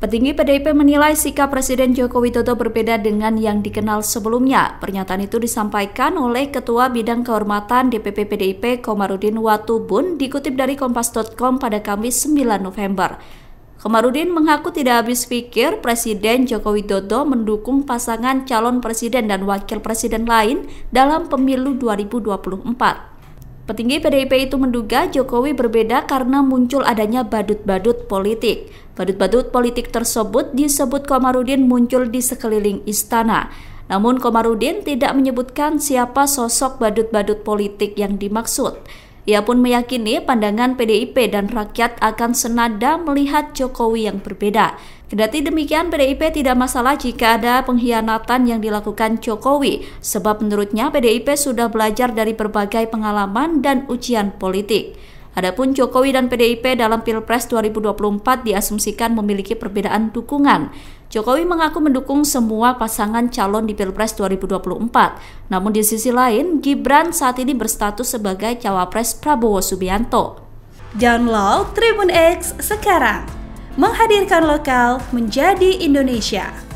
Petinggi PDIP menilai sikap Presiden Joko Widodo berbeda dengan yang dikenal sebelumnya. Pernyataan itu disampaikan oleh Ketua Bidang Kehormatan DPP PDIP Komarudin Watubun dikutip dari Kompas.com pada Kamis 9 November. Komarudin mengaku tidak habis pikir Presiden Joko Widodo mendukung pasangan calon presiden dan wakil presiden lain dalam pemilu 2024. Petinggi PDIP itu menduga Jokowi berbeda karena muncul adanya badut-badut politik. Badut-badut politik tersebut disebut Komarudin muncul di sekeliling istana. Namun Komarudin tidak menyebutkan siapa sosok badut-badut politik yang dimaksud. Ia pun meyakini pandangan PDIP dan rakyat akan senada melihat Jokowi yang berbeda. Kendati demikian, PDIP tidak masalah jika ada pengkhianatan yang dilakukan Jokowi, sebab menurutnya PDIP sudah belajar dari berbagai pengalaman dan ujian politik. Adapun Jokowi dan PDIP dalam Pilpres 2024 diasumsikan memiliki perbedaan dukungan. Jokowi mengaku mendukung semua pasangan calon di Pilpres 2024. Namun di sisi lain, Gibran saat ini berstatus sebagai cawapres Prabowo Subianto. Download Tribun X sekarang. Menghadirkan lokal menjadi Indonesia.